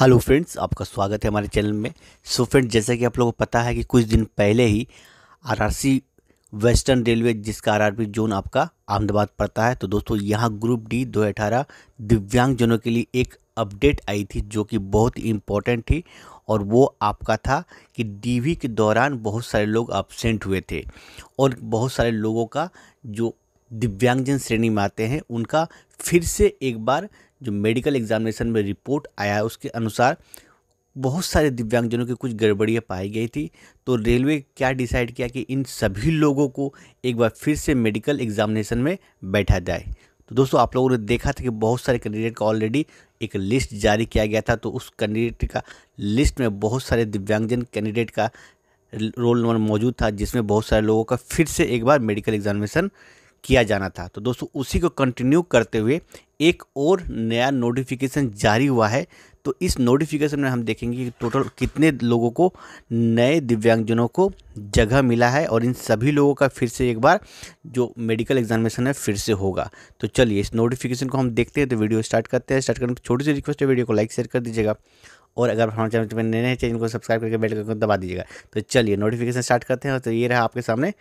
hello friends आपका स्वागत है हमारे चैनल में सो फ्रेंड्स जैसा कि आप लोगों को पता है कि कुछ दिन पहले ही आरआरसी वेस्टर्न रेलवे जिसका आरआरबी जोन आपका अहमदाबाद पड़ता है तो दोस्तों यहाँ ग्रुप डी दो अठारह दिव्यांगजनों के लिए एक अपडेट आई थी जो कि बहुत ही इम्पोर्टेंट थी और वो आपका था कि डी के दौरान बहुत सारे लोग एबसेंट हुए थे और बहुत सारे लोगों का जो दिव्यांगजन श्रेणी में आते हैं उनका फिर से एक बार जो मेडिकल एग्जामिनेशन में रिपोर्ट आया उसके अनुसार बहुत सारे दिव्यांगजनों की कुछ गड़बड़ियाँ पाई गई थी तो रेलवे क्या डिसाइड किया कि इन सभी लोगों को एक बार फिर से मेडिकल एग्जामिनेशन में बैठा जाए तो दोस्तों आप लोगों ने देखा था कि बहुत सारे कैंडिडेट का ऑलरेडी एक लिस्ट जारी किया गया था तो उस कैंडिडेट का लिस्ट में बहुत सारे दिव्यांगजन कैंडिडेट का रोल नंबर मौजूद था जिसमें बहुत सारे लोगों का फिर से एक बार मेडिकल एग्जामिनेशन किया जाना था तो दोस्तों उसी को कंटिन्यू करते हुए एक और नया नोटिफिकेशन जारी हुआ है तो इस नोटिफिकेशन में हम देखेंगे कि टोटल कितने लोगों को नए दिव्यांगजनों को जगह मिला है और इन सभी लोगों का फिर से एक बार जो मेडिकल एग्जामिनेशन है फिर से होगा तो चलिए इस नोटिफिकेशन को हम देखते हैं तो वीडियो स्टार्ट करते हैं स्टार्ट करने छोटी सी रिक्वेस्ट है वीडियो को लाइक शेयर कर दीजिएगा और अगर हमारे चैनल पर नए नए चैनल को सब्सक्राइब करके बेल कर दबा दीजिएगा तो चलिए नोटिफिकेशन स्टार्ट करते हैं तो ये रहा आपके सामने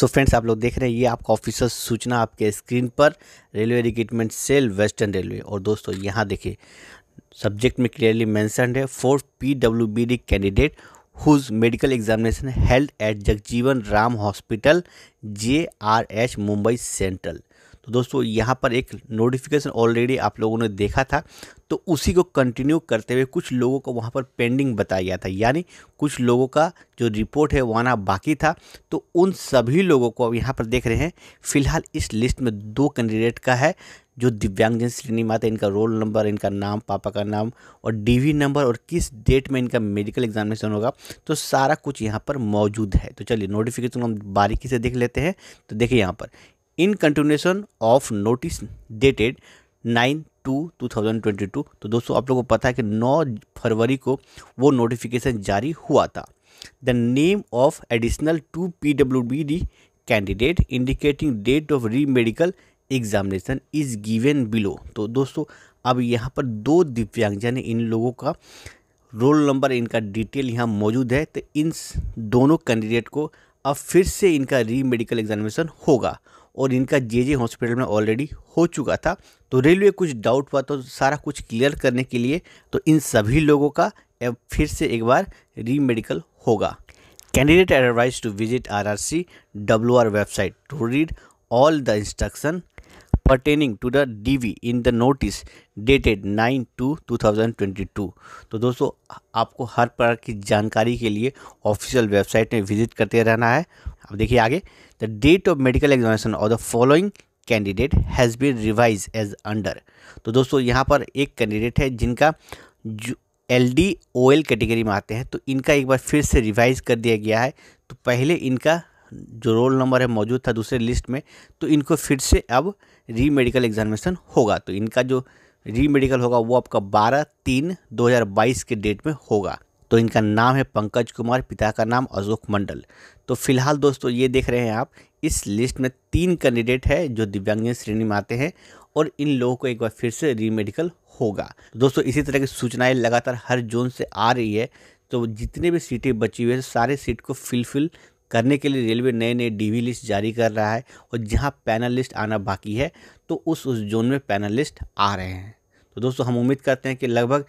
सो फ्रेंड्स आप लोग देख रहे हैं ये आपका ऑफिसर सूचना आपके स्क्रीन पर railway recruitment cell western railway और दोस्तों यहाँ देखिए सब्जेक्ट में क्लियरली मैंसन है four P W B D candidate whose medical examination held at Jagjivan Ram hospital J R H Mumbai central तो दोस्तों यहाँ पर एक नोटिफिकेशन ऑलरेडी आप लोगों ने देखा था तो उसी को कंटिन्यू करते हुए कुछ लोगों को वहाँ पर पेंडिंग बताया गया था यानी कुछ लोगों का जो रिपोर्ट है वाना बाकी था तो उन सभी लोगों को अब यहाँ पर देख रहे हैं फिलहाल इस लिस्ट में दो कैंडिडेट का है जो दिव्यांगजन श्रेणी में इनका रोल नंबर इनका नाम पापा का नाम और डीवी नंबर और किस डेट में इनका मेडिकल एग्जामिनेशन होगा तो सारा कुछ यहाँ पर मौजूद है तो चलिए नोटिफिकेशन हम बारीकी से देख लेते हैं तो देखिए यहाँ पर in continuation of notice dated nine two two thousand twenty two तो दोस्तों आप लोगों को पता है कि नौ फरवरी को वो नोटिफिकेशन जारी हुआ था the name of additional two P W B D candidate indicating date of re medical examination is given below तो दोस्तों अब यहाँ पर दो दिव्यांगजन इन लोगों का रोल नंबर इनका डिटेल यहाँ मौजूद है तो इन दोनों कैंडिडेट को अब फिर से इनका री मेडिकल एग्जामिनेशन होगा और इनका जे जे हॉस्पिटल में ऑलरेडी हो चुका था तो रेलवे कुछ डाउट हुआ तो सारा कुछ क्लियर करने के लिए तो इन सभी लोगों का फिर से एक बार री मेडिकल होगा candidate advised to visit R R C W R website to read all the instruction pertaining to the DV in the notice dated 9 two 2022 तो दोस्तों आपको हर प्रकार की जानकारी के लिए ऑफिशियल वेबसाइट में विजिट करते रहना है अब देखिए आगे the date of medical examination और the following candidate has been revised as under तो दोस्तों यहाँ पर एक कैंडिडेट है जिनका जो L D O L category में आते हैं तो इनका एक बार फिर से रिवाइज कर दिया गया है तो पहले इनका जो रोल नंबर है मौजूद था दूसरे लिस्ट में तो इनको फिर से अब री मेडिकल एग्जामिनेशन होगा तो इनका जो री मेडिकल होगा वो आपका बारह तीन 2022 के डेट में होगा तो इनका नाम है पंकज कुमार पिता का नाम अशोक मंडल तो फिलहाल दोस्तों ये देख रहे हैं आप इस लिस्ट में तीन कैंडिडेट है जो दिव्यांगजन श्रेणी में आते हैं और इन लोगों को एक बार फिर से री मेडिकल होगा दोस्तों इसी तरह की सूचनाएं लगातार हर जोन से आ रही है तो जितने भी सीटें बची हुई है सारे सीट को फिलफिल करने के लिए रेलवे नए नए डी लिस्ट जारी कर रहा है और जहाँ पैनल लिस्ट आना बाकी है तो उस उस जोन में पैनल लिस्ट आ रहे हैं तो दोस्तों हम उम्मीद करते हैं कि लगभग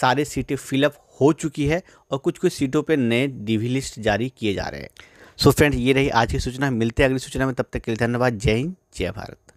सारी सीटें फिलअप हो चुकी है और कुछ कुछ सीटों पर नए डी लिस्ट जारी किए जा रहे हैं सो so फ्रेंड्स ये रही आज की सूचना मिलते हैं अगली सूचना में तब तक के लिए धन्यवाद जय हिंद जय भारत